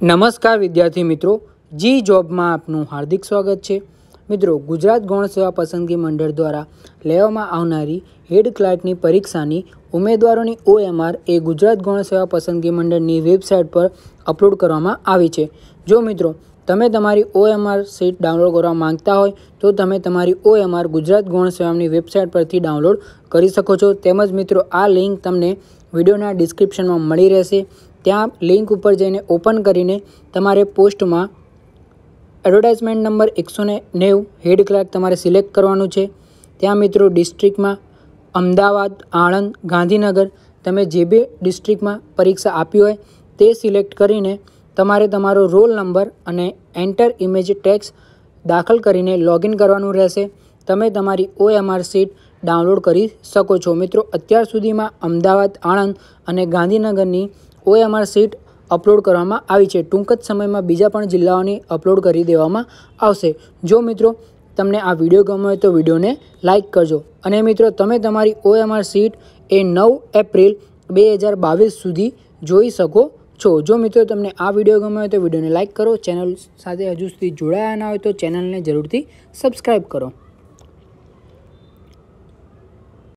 નમસ્કાર વિદ્યાર્થી મિત્રો જી જોબમાં આપનું હાર્દિક સ્વાગત છે મિત્રો ગુજરાત ગૌણ સેવા પસંદગી મંડળ દ્વારા લેવામાં આવનારી હેડ ક્લાર્કની પરીક્ષાની ઉમેદવારોની ઓએમઆર એ ગુજરાત ગૌણ સેવા પસંદગી મંડળની વેબસાઇટ પર અપલોડ કરવામાં આવી છે જો મિત્રો તમે તમારી ઓએમઆર સીટ ડાઉનલોડ કરવા માંગતા હોય તો તમે તમારી ઓએમઆર ગુજરાત ગૌણ સેવાની વેબસાઇટ પરથી ડાઉનલોડ કરી શકો છો તેમજ મિત્રો આ લિંક તમને વિડીયોના ડિસ્ક્રિપ્શનમાં મળી રહેશે ત્યાં લિંક ઉપર જઈને ઓપન કરીને તમારે પોસ્ટમાં એડવર્ટાઇઝમેન્ટ નંબર એકસો ને નેવું હેડ ક્લાર્ક તમારે સિલેક્ટ કરવાનું છે ત્યાં મિત્રો ડિસ્ટ્રિક્ટમાં અમદાવાદ આણંદ ગાંધીનગર તમે જે બી ડિસ્ટ્રિક્ટમાં પરીક્ષા આપી હોય તે સિલેક્ટ કરીને તમારે તમારો રોલ નંબર અને એન્ટર ઇમેજ ટેક્સ દાખલ કરીને લોગિન કરવાનું રહેશે તમે તમારી ઓએમઆર સીટ ડાઉનલોડ કરી શકો છો મિત્રો અત્યાર સુધીમાં અમદાવાદ આણંદ અને ગાંધીનગરની ઓએમઆર સીટ અપલોડ કરવામાં આવી છે ટૂંક જ સમયમાં બીજા પણ જિલ્લાઓની અપલોડ કરી દેવામાં આવશે જો મિત્રો તમને આ વિડીયો ગમ્યો હોય તો વિડીયોને લાઇક કરજો અને મિત્રો તમે તમારી ઓએમઆર સીટ એ નવ એપ્રિલ બે હજાર બાવીસ સુધી જોઈ શકો છો જો મિત્રો તમને આ વિડીયો ગમ્યો હોય તો વિડીયોને લાઇક કરો ચેનલ સાથે હજુ સુધી જોડાયા ના હોય તો ચેનલને જરૂરથી સબસ્ક્રાઈબ કરો